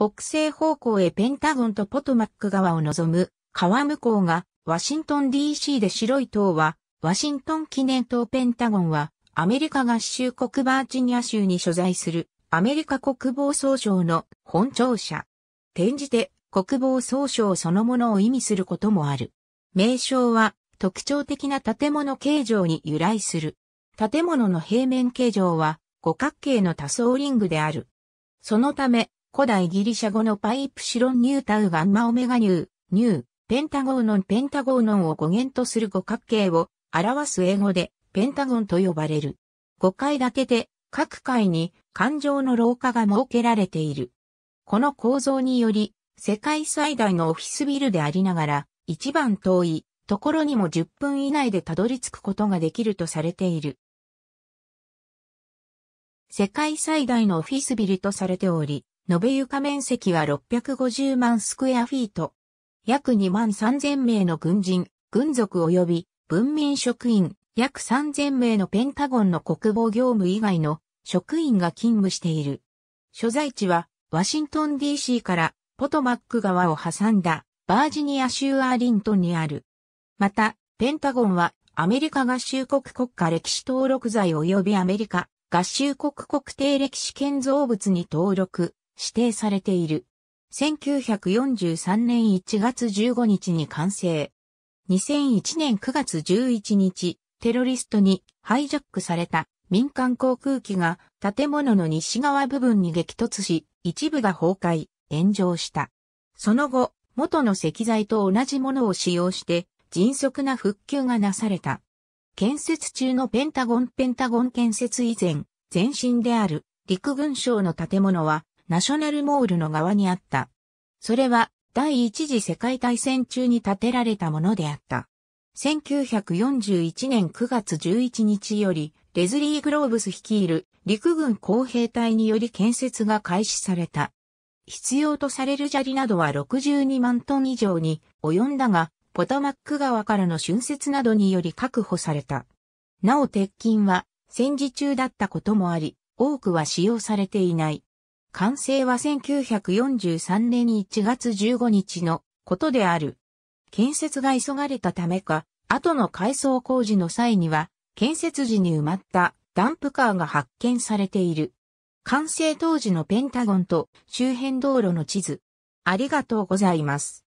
北西方向へペンタゴンとポトマック川を望む川向こうがワシントン DC で白い塔はワシントン記念塔ペンタゴンはアメリカ合衆国バージニア州に所在するアメリカ国防総省の本庁舎。転じて国防総省そのものを意味することもある。名称は特徴的な建物形状に由来する。建物の平面形状は五角形の多層リングである。そのため、古代ギリシャ語のパイプシロンニュータウガンマオメガニュー、ニュー、ペンタゴーノンペンタゴーノンを語源とする五角形を表す英語でペンタゴンと呼ばれる。5階建てで各階に環状の廊下が設けられている。この構造により世界最大のオフィスビルでありながら一番遠いところにも10分以内でたどり着くことができるとされている。世界最大のオフィスビルとされており、延べ床面積は650万スクエアフィート。約2万3000名の軍人、軍属及び文民職員、約3000名のペンタゴンの国防業務以外の職員が勤務している。所在地はワシントン DC からポトマック川を挟んだバージニア州アーリントンにある。また、ペンタゴンはアメリカ合衆国国家歴史登録財及びアメリカ合衆国国定歴史建造物に登録指定されている。1943年1月15日に完成。2001年9月11日、テロリストにハイジャックされた民間航空機が建物の西側部分に激突し、一部が崩壊、炎上した。その後、元の石材と同じものを使用して迅速な復旧がなされた。建設中のペンタゴンペンタゴン建設以前、前身である陸軍省の建物はナショナルモールの側にあった。それは第一次世界大戦中に建てられたものであった。1941年9月11日より、レズリー・グローブス率いる陸軍工兵隊により建設が開始された。必要とされる砂利などは62万トン以上に及んだが、ポタマック川からの浚渫などにより確保された。なお鉄筋は戦時中だったこともあり、多くは使用されていない。完成は1943年1月15日のことである。建設が急がれたためか、後の改装工事の際には、建設時に埋まったダンプカーが発見されている。完成当時のペンタゴンと周辺道路の地図。ありがとうございます。